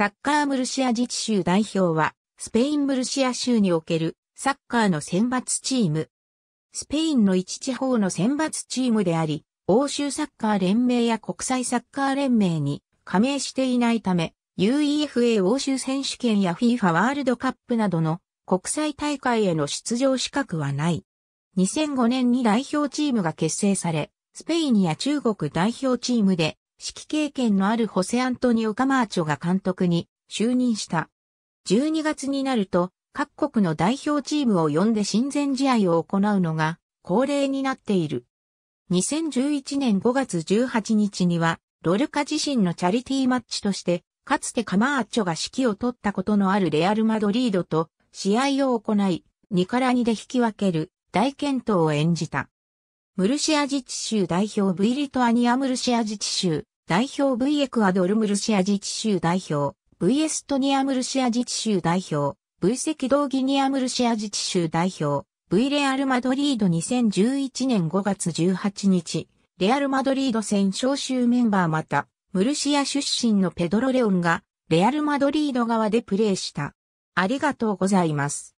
サッカームルシア自治州代表は、スペインムルシア州におけるサッカーの選抜チーム。スペインの一地方の選抜チームであり、欧州サッカー連盟や国際サッカー連盟に加盟していないため、UEFA 欧州選手権や FIFA ワールドカップなどの国際大会への出場資格はない。2005年に代表チームが結成され、スペインや中国代表チームで指揮経験のあるホセアントニオ・カマーチョが監督に就任した。12月になると、各国の代表チームを呼んで親善試合を行うのが恒例になっている。2011年5月18日には、ロルカ自身のチャリティーマッチとして、かつてカマーチョが指揮を取ったことのあるレアル・マドリードと試合を行い、2から2で引き分ける大健闘を演じた。ムルシア自治州代表 V リトアニアムルシア自治州代表 V エクアドルムルシア自治州代表 V エストニアムルシア自治州代表 V 赤道ギニアムルシア自治州代表 V レアルマドリード2011年5月18日レアルマドリード戦招集メンバーまたムルシア出身のペドロ・レオンがレアルマドリード側でプレーしたありがとうございます。